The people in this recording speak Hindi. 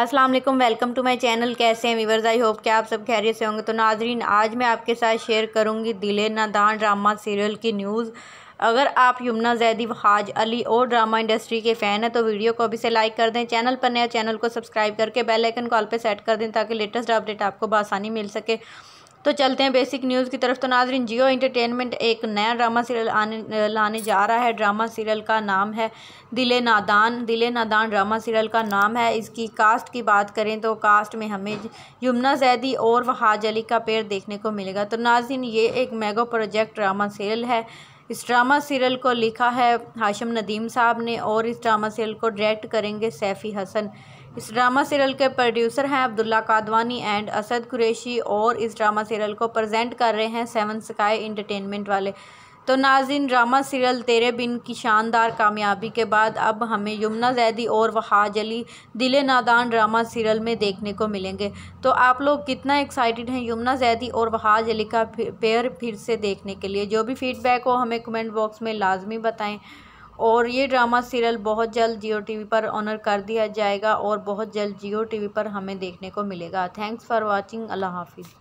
अस्सलाम वालेकुम वेलकम टू माय चैनल कैसे हैं वीवर्स आई होप कि आप सब खैरियत से होंगे तो नाजरीन आज मैं आपके साथ शेयर करूंगी दिले नादान ड्रामा सीरियल की न्यूज़ अगर आप यमुना जैदी वहाज अली और ड्रामा इंडस्ट्री के फ़ैन हैं तो वीडियो को अभी से लाइक कर दें चैनल पर नया चैनल को सब्सक्राइब करके बेल आइकन कॉल पर सेट कर दें ताकि लेटेस्ट अपडेट आपको बसानी मिल सके तो चलते हैं बेसिक न्यूज़ की तरफ तो नाजरीन जियो इंटरटेनमेंट एक नया ड्रामा सीरियल आने लाने जा रहा है ड्रामा सीरियल का नाम है दिले नादान दिले नादान ड्रामा सीरियल का नाम है इसकी कास्ट की बात करें तो कास्ट में हमें यमुना जैदी और वहाज अली का पेड़ देखने को मिलेगा तो नाजरन ये एक मेगो प्रोजेक्ट ड्रामा सीरियल है इस ड्रामा सीरियल को लिखा है हाशिम नदीम साहब ने और इस ड्रामा सीरियल को डायरेक्ट करेंगे सैफ़ी हसन इस ड्रामा सीरियल के प्रोड्यूसर हैं अब्दुल्ला कादवानी एंड असद कुरैशी और इस ड्रामा सीरियल को प्रेजेंट कर रहे हैं सेवन स्काई इंटरटेनमेंट वाले तो नाजिन ड्रामा सीरियल तेरे बिन की शानदार कामयाबी के बाद अब हमें यमुना जैदी और वहाज अली दिले नादान ड्रामा सीरियल में देखने को मिलेंगे तो आप लोग कितना एक्साइटेड हैं यमुना जैदी और वहाज अली का पेयर फिर से देखने के लिए जो भी फीडबैक हो हमें कमेंट बॉक्स में लाजमी बताएँ और ये ड्रामा सीरियल बहुत जल्द जियो टी पर ऑनर कर दिया जाएगा और बहुत जल्द जियो टी पर हमें देखने को मिलेगा थैंक्स फॉर वॉचिंग अल्लाह हाफिज़